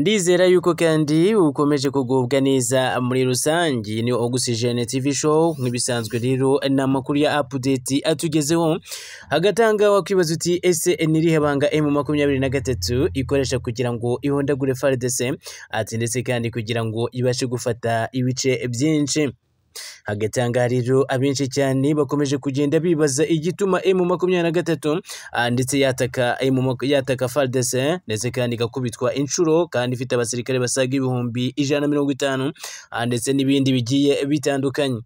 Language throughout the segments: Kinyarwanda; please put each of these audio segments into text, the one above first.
ndizera yuko kandi ukomeje kugubwa neza muri rusange ni oxygen tv show nk'ibisanzwe rero ni amakuru ya update atugezeho hagatanga wakwibaza uti ese ni banga m makumyabiri na gatatu ikoresha kugira ngo ihondagure faridese ati ndetse kandi kugira ngo ibashe gufata ibice byinshi hagatangariro abenshi cyane bakomeje kugenda bibaza igituma emu makumyabiri na gatatu ah, ndetse yataka emu yataka fardese ndetse kandi igakubitwa inshuro kandi ifite abasirikare basaga ibihumbi ijana na mirongo itanu ah, ndetse n'ibindi bigiye bitandukanye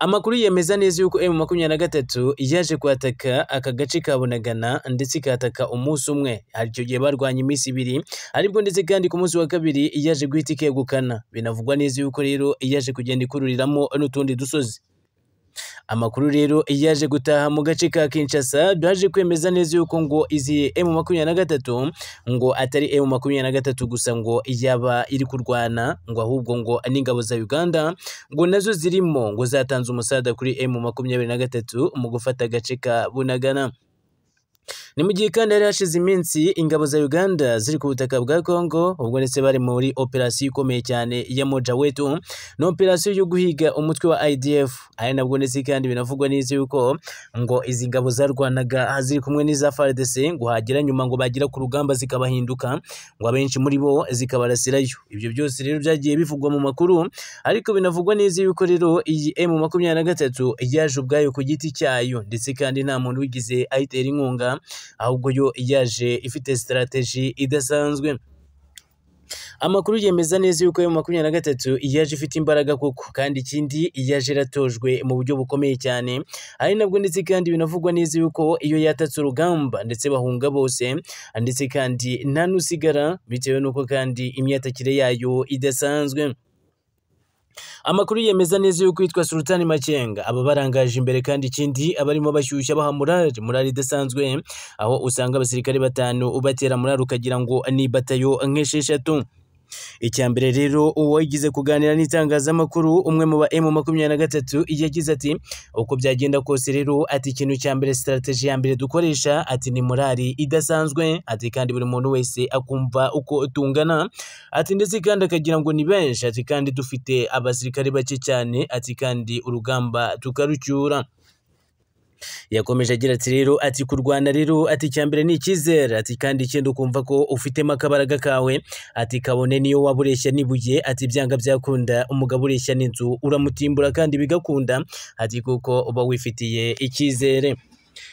amakuru yemeza neza yuko emu makumyabiri na gatatu yaje kwataka aka gace ka bunagana ndetse ikataka umunsi umwe hari gihe barwanya iminsi ibiri aribwo ndetse kandi ku munsi wa kabiri yaje guhita ikegukana binavugwa neza yuko rero yaje kugenda ikururiramo n'utundi dusozi Amakuru rero yaje gutaha mu gace ka Kinshasa byaje kwemeza neza yuko ngo izi M makumyabiri na gatatu ngo atari M makumyabiri na gatatu gusa ngo yaba iri kurwana ngo ahubwo ngo n'ingabo za Uganda ngo nazo zirimo ngo zatanze umusada kuri M makumyabiri na gatatu mu gufata agace ka Bunagana Ni mu gihe kandi hari hashize iminsi ingabo za Uganda ziri ku butaka bwa Congo ubwo ndetse bari muri operasiyo ikomeye cyane ya Moja Wetu ni operasiyo yo guhiga umutwe wa IDF ari nabwo ndetse kandi binavugwa n’izi yuko ngo izi ngabo zarwanaga ziri kumwe n'iza FARDC ngo hagera nyuma ngo bagira ku rugamba zikabahinduka ngo abenshi muri bo zikabarasirayo ibyo byose rero byagiye bivugwa mu makuru ariko binavugwa neza yuko rero iyi M makumyabiri na gatatu yaje ubwayo ku giti cyayo ndetse kandi nta muntu wigize ayitera inkunga ahubwo yo yaje ifite strategy idasanzwe amakuru yemeza neza yuko yo makumyabiri na gatatu yaje ifite imbaraga koko kandi ikindi yaje iratojwe mu buryo bukomeye cyane ari nabwo ndetse kandi binavugwa neza yuko iyo yatatse urugamba ndetse bahunga bose ndetse kandi nta n'usigara bitewe n'uko kandi imyatakire yayo idasanzwe amakuru yemeza neza yuko yitwa Sultani Makenga aba barangaje imbere kandi ikindi abarimo bashyushya baha murari morale idasanzwe aho usanga abasirikare batanu ubatera morale ukagira ngo ni batayo nk'esheshatu Icya mbere rero uwagize kuganira n'itangazamakuru umwe mu ba emu makumyabiri na gatatu yagize ati uko byagenda kose rero ati ikintu cya mbere sitarateji ya mbere dukoresha ati ni morali idasanzwe ati kandi buri muntu wese akumva uko tungana ati ndetse kandi akagira ngo ni benshi ati kandi dufite abasirikare bake cyane ati kandi urugamba tukarucyura yakomeje agira ati rero ati kurwana rero ati icyambere ni icyizere ati kandi ikindi ukumva ko ufitemo akabaraga kawe ati kabone niyo waba ureshya n'ibuye ati ibyanga byakunda umugabo ureshya n'inzu uramutimbura kandi bigakunda ati kuko uba wifitiye icyizere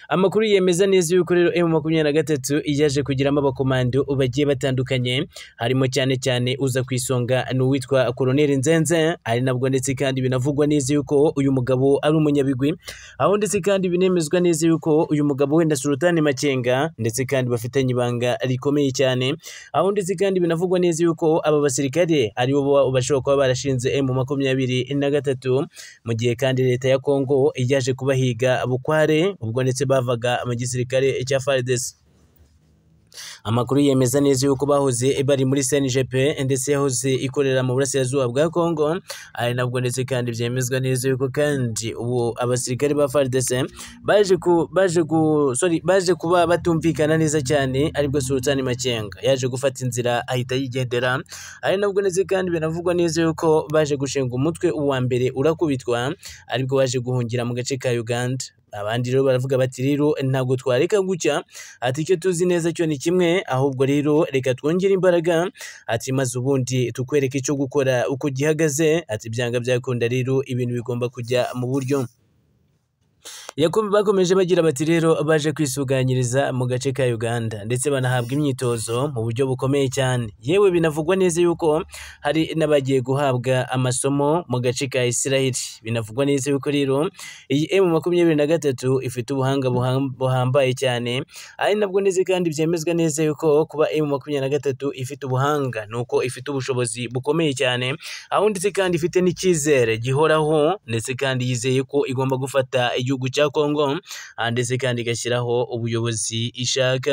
amakuru yemeza neza yuko rero emu makumyabiri na gatatu yaje kugiramo abakomando bagiye batandukanye harimo cyane cyane uza ku isonga ni uwitwa koroneri nzenze ari nabwo ndetse kandi binavugwa neza yuko uyu mugabo ari umunyabigwi aho ndetse kandi binemezwa neza yuko uyu mugabo wenda Sultani Makenga ndetse kandi bafitanye ibanga rikomeye cyane aho ndetse kandi binavugwa neza yuko aba basirikare ari bo bashobora kuba barashinze emu makumyabiri na gatatu mu gihe kandi leta ya Kongo yaje kubahiga bukware ubwo ndetse bavaga mu gisirikare cya FARDC Amakuru yemeza neza yuko bahoze bari muri CNGP ndetse yahoze ikorera mu burasirazuba bwa Congo ari nabwo ndetse kandi byemezwa neza yuko kandi ubu abasirikare ba FARDC baje ku baje ku sorry baje kuba batumvikana neza cyane aribwo Sultan Makenga yaje gufata inzira ahita yigendera ari nabwo ndetse kandi binavugwa neza yuko baje gushinga umutwe uwa mbere urakubitwa aribwo baje guhungira mu gace ka Uganda abandi rero baravuga bati rero ntabwo twareka gutya ati icyo tuzi neza cyo ni kimwe ahubwo rero reka twongere imbaraga ati maze ubundi tukwereke icyo gukora uko gihagaze ati byanga byakunda rero ibintu bigomba kujya mu buryo bakomeje bagira bati rero baje kwisuganyiriza mu gace ka Uganda ndetse banahabwa imyitozo mu buryo bukomeye cyane yewe binavugwa neza yuko hari n'abagiye guhabwa amasomo mu gace ka Israel binavugwa neza yuko rero iyi M makumyabiri na gatatu ifite ubuhanga buhambaye cyane ari nabwo neza kandi byemezwa neza yuko kuba M makumyabiri na gatatu ifite ubuhanga nuko ifite ubushobozi bukomeye cyane aho ndetse kandi ifite n'icyizere gihoraho ndetse kandi yizeye ko igomba gufata igihugu cya Congo ah, ndetse kandi igashyiraho ubuyobozi ishaka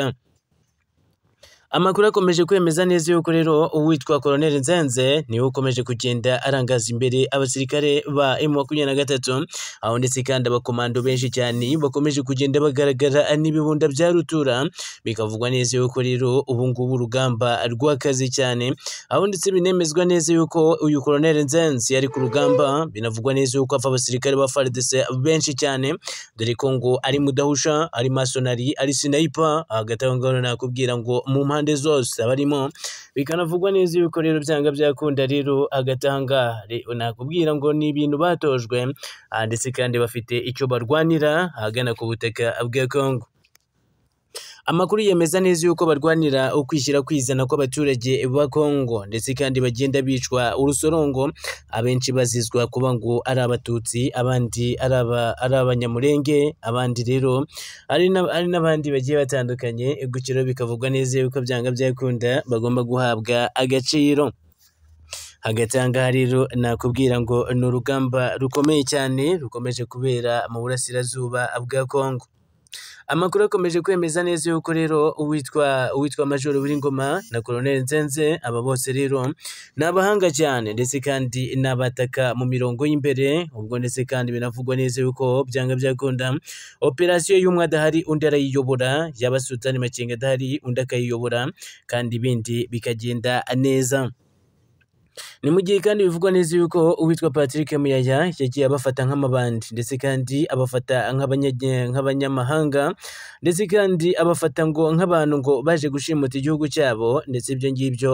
Amakuru akomeje kwemeza neza yuko rero uwitwa Colonel Nzenze niwe ukomeje kugenda arangaza imbere abasirikare ba M23 aho ndetse kandi abakomando benshi cyane bakomeje kugenda bagaragara n'ibibunda bya rutura bikavugwa neza yuko rero ubu ngubu urugamba rw'akazi cyane aho ndetse binemezwa neza yuko uyu Colonel Nzenze yari ku rugamba binavugwa neza yuko apfa abasirikare ba FARDC benshi cyane dore ko ngo ari mudahusha ari masonari ari sniper hagati aho ngaho nakubwira ngo mu mpande mpande zose barimo bikanavugwa neza yuko rero byanga byakunda rero agatanga nakubwira ngo ni ibintu batojwe ah, ndetse kandi bafite icyo barwanira ahagana ku butaka bwa Congo Amakuru yemeza neza yuko barwanira ukwishyira kwizana kw'abaturage ba Congo ndetse kandi bagenda bicwa urusorongo, abenshi bazizwa kuba ngo ari abatutsi, abandi ari abanyamurenge, abandi rero ari n'abandi bagiye batandukanye, gutyo bikavugwa neza yuko byanga byakunda bagomba guhabwa agaciro. Hagati aha rero nakubwira ngo ni urugamba rukomeye cyane rukomeje kubera mu burasirazuba bwa Kongo. Amakuru akomeje kwemeza neza yuko rero uwitwa uwitwa Majoro Biringoma na Colonel Nzenze aba bose rero ni abahanga cyane ndetse kandi n'abataka mu mirongo y'imbere ubwo ndetse kandi binavugwa neza yuko byanga byakunda operasiyo y'umwe adahari undi arayiyobora yaba Sultani Makenga adahari undi akayiyobora kandi ibindi bikagenda neza Ni mu gihe kandi bivugwa neza yuko uwitwa Patrick Muyaya yagiye abafata nk'amabandi ndetse kandi abafata nk'abanyamahanga ndetse kandi abafata ngo nk'abantu ngo baje gushimuta igihugu cyabo ndetse ibyo ngibyo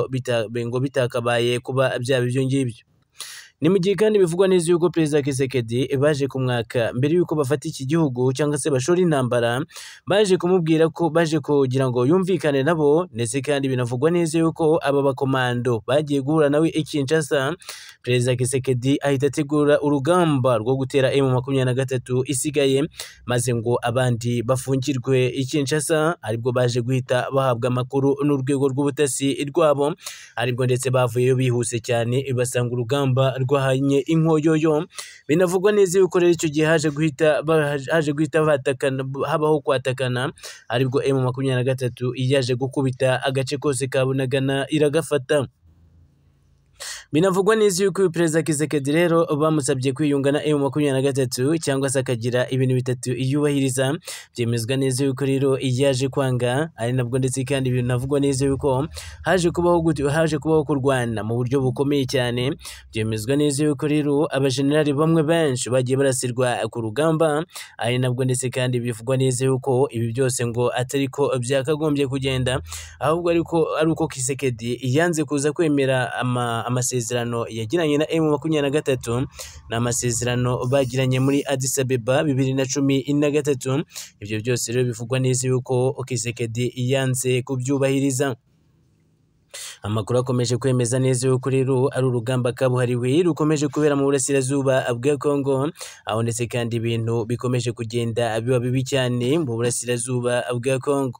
ngo bitakabaye kuba byaba ibyo ngibyo. ni mu gihe kandi bivugwa neza yuko perezida Kisekedi baje kumwaka mbere yuko bafata iki gihugu cyangwa se bashora intambara baje kumubwira ko baje kugira ngo yumvikane nabo ndetse kandi binavugwa neza yuko aba bakomando bagiye guhura nawe i Kinshasa perezida Kisekedi ahita ategura urugamba rwo gutera M makumyabiri na gatatu isigaye maze ngo abandi bafungirwe i Kinshasa aribwo baje guhita bahabwa amakuru n'urwego rw'ubutasi rwabo aribwo ndetse bavuyeyo bihuse cyane basanga urugamba barwanye inkoyoyo binavugwa neza yuko rero icyo gihe haje guhita haje guhita batakana habaho kwatakana aribwo emu makumyabiri na gatatu yaje gukubita agace kose ka Bunagana iragafata binavugwa neza yuko uyu perezida Kisekedi rero bamusabye kwiyungana na emu makumyabiri na gatatu cyangwa se akagira ibintu bitatu yubahiriza byemezwa neza yuko rero yaje kwanga ari nabwo ndetse kandi binavugwa neza yuko haje kubaho haje kubaho kurwana mu buryo bukomeye cyane byemezwa neza yuko rero abajenerali bamwe benshi bagiye barasirwa ku rugamba ari nabwo ndetse kandi bivugwa neza yuko ibi byose ngo atari ko byakagombye kugenda ahubwo ariko ari uko Kisekedi yanze kuza kwemera amasezerano amasezerano yagiranye na emu makumyabiri na gatatu ni amasezerano bagiranye muri Addis Abeba bibiri na cumi na gatatu ibyo byose rero bivugwa neza yuko Kisekedi yanze kubyubahiriza amakuru akomeje kwemeza neza yuko rero ari urugamba kabuhariwe rukomeje kubera mu burasirazuba bwa Congo aho ndetse kandi ibintu bikomeje kugenda biba bibi cyane mu burasirazuba bwa Congo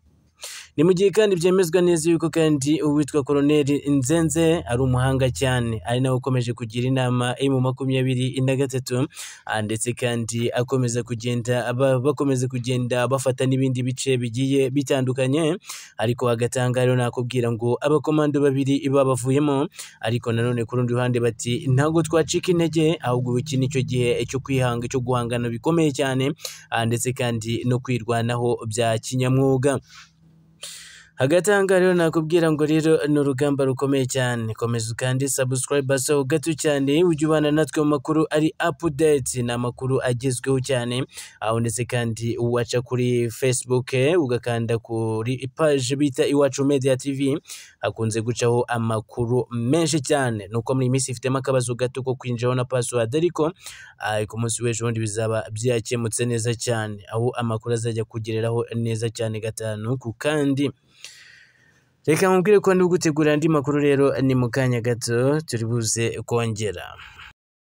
Ni mu gihe kandi byemezwa neza yuko kandi uwitwa Colonel Nzenze ari umuhanga cyane, ari nawe ukomeje kugira inama mu makumyabiri na gatatu ah, ndetse kandi akomeza kugenda bakomeza kugenda bafata n'ibindi bice bigiye bitandukanye ariko agatanga rero nakubwira ngo abakomando babiri babavuyemo ariko nanone ku rundi ruhande bati ntabwo twacika intege ahubwo iki ni cyo gihe cyo kwihanga cyo guhangana bikomeye cyane ah, ndetse kandi no kwirwanaho bya kinyamwuga hagati aha ngaha rero nakubwira ngo rero ni urugamba rukomeye cyane komeza ukandi subscribe so gato cyane ujye ubana natwe mu makuru ari update ni amakuru agezweho cyane aho ndetse kandi waca kuri facebook ugakanda kuri page bita iwacu media tv hakunze gucaho amakuru menshi cyane nuko muri iyi ifitemo akabazo gato ko kwinjiraho na password ariko ku munsi w'ejo bundi bizaba byakemutse neza cyane aho amakuru azajya kugereraho neza cyane gatanu ku kandi reka mubwire ko ndi gutegura andi makuru rero ni mu kanya gato turi buze kongera